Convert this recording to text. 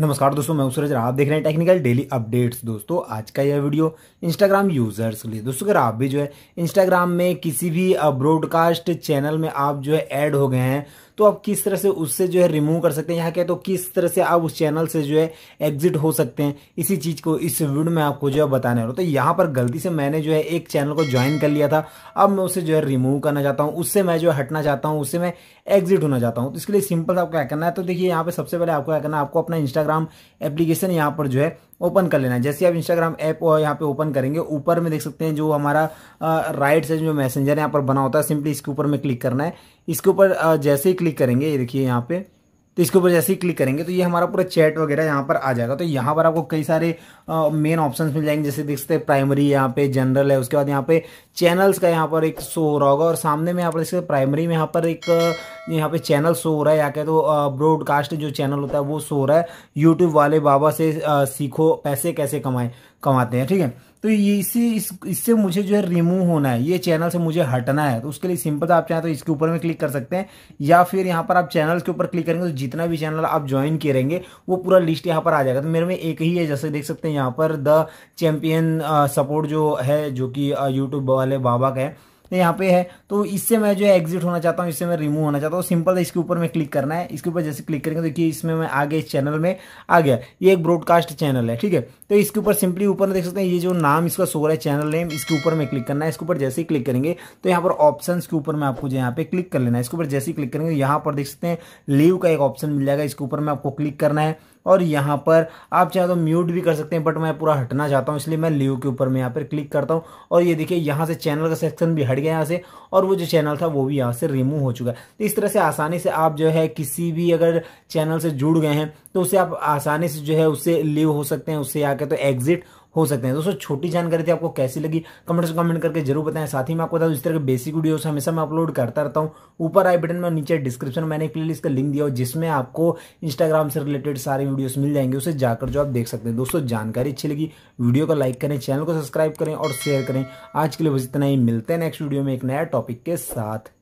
नमस्कार दोस्तों मैं सूरज आप देख रहे हैं टेक्निकल डेली अपडेट्स दोस्तों आज का यह वीडियो इंस्टाग्राम यूजर्स के लिए दोस्तों अगर आप भी जो है इंस्टाग्राम में किसी भी ब्रॉडकास्ट चैनल में आप जो है ऐड हो गए हैं तो आप किस तरह से उससे जो है रिमूव कर सकते हैं यहाँ क्या तो किस तरह से आप उस चैनल से जो है एग्जिट हो सकते हैं इसी चीज़ को इस वीडियो में आपको जो है बताने वाला तो यहाँ पर गलती से मैंने जो है एक चैनल को ज्वाइन कर लिया था अब मैं उसे जो है रिमूव करना चाहता हूँ उससे मैं जो है हटना चाहता हूँ उससे मैं एग्जिट होना चाहता हूँ तो इसके लिए सिंपल आपको क्या करना है तो देखिए यहाँ पर सबसे पहले आपको क्या करना है आपको अपना इंस्टाग्राम एप्लीकेशन यहाँ पर जो है ओपन कर लेना है जैसे आप इंस्टाग्राम ऐप यहाँ पे ओपन करेंगे ऊपर में देख सकते हैं जो हमारा राइट से जो मैसेंजर है यहाँ पर बना होता है सिंपली इसके ऊपर में क्लिक करना है इसके ऊपर जैसे ही क्लिक करेंगे ये देखिए यहाँ पे तो इसके ऊपर जैसे ही क्लिक करेंगे तो ये हमारा पूरा चैट वगैरह यहाँ पर आ जाएगा तो यहाँ पर आपको कई सारे मेन ऑप्शंस मिल जाएंगे जैसे देख सकते हैं प्राइमरी यहाँ पे जनरल है उसके बाद यहाँ पे चैनल्स का यहाँ पर एक शो हो रहा होगा और सामने में यहाँ पर देख सकते प्राइमरी में यहाँ पर एक यहाँ पे चैनल शो हो रहा है या कह तो ब्रॉडकास्ट जो चैनल होता है वो शो हो रहा है यूट्यूब वाले बाबा से आ, सीखो पैसे कैसे कमाए कमाते हैं ठीक है तो ये इसी इस इससे मुझे जो है रिमूव होना है ये चैनल से मुझे हटना है तो उसके लिए सिंपल आप चाहें तो इसके ऊपर में क्लिक कर सकते हैं या फिर यहाँ पर आप चैनल के ऊपर क्लिक करेंगे तो जितना भी चैनल आप ज्वाइन करेंगे वो पूरा लिस्ट यहाँ पर आ जाएगा तो मेरे में एक ही है जैसे देख सकते हैं यहाँ पर द चैम्पियन सपोर्ट जो है जो कि यूट्यूब वाले बाबा का है तो यहाँ पे है तो इससे मैं जो है एग्जिट होना चाहता हूँ इससे मैं रिमूव होना चाहता हूँ सिंपल है इसके ऊपर मैं क्लिक करना है इसके ऊपर जैसे क्लिक करेंगे तो देखिए इसमें मैं आगे इस चैनल में आ गया ये एक ब्रॉडकास्ट चैनल है ठीक है तो इसके ऊपर सिंपली ऊपर देख सकते हैं ये जो नाम इसका सो रहा है चैनल नेम इसके ऊपर मैं क्लिक करना है इसके ऊपर जैसे ही क्लिक करेंगे तो यहाँ पर ऑप्शन के ऊपर मैं आपको जो यहाँ पे क्लिक कर लेना है इसके ऊपर जैसे ही क्लिक करेंगे यहाँ पर देख सकते हैं लीव का एक ऑप्शन मिल जाएगा इसके ऊपर मैं आपको क्लिक करना है और यहाँ पर आप चाहे तो म्यूट भी कर सकते हैं बट मैं पूरा हटना चाहता हूँ इसलिए मैं लीव के ऊपर मैं यहाँ पर क्लिक करता हूँ और ये देखिए यहाँ से चैनल का सेक्शन भी हट गया यहाँ से और वो जो चैनल था वो भी यहाँ से रिमूव हो चुका है तो इस तरह से आसानी से आप जो है किसी भी अगर चैनल से जुड़ गए हैं तो उसे आप आसानी से जो है उससे लीव हो सकते हैं उससे आकर तो एग्जिट हो सकते हैं दोस्तों छोटी जानकारी थी आपको कैसी लगी कमेंट्स से कमेंट करके जरूर बताएं साथ ही मैं आपको बता दूँ इस तरह के बेसिक वीडियोस हमेशा मैं अपलोड करता रहता हूँ ऊपर आई बटन में नीचे डिस्क्रिप्शन में मैंने एक प्लेलिस्ट का लिंक दिया हो जिसमें आपको इंस्टाग्राम से रिलेटेड सारे वीडियोस मिल जाएंगे उसे जाकर जो आप देख सकते हैं दोस्तों जानकारी अच्छी लगी वीडियो को लाइक करें चैनल को सब्सक्राइब करें और शेयर करें आज के लिए बस इतना ही मिलते हैं नेक्स्ट वीडियो में एक नया टॉपिक के साथ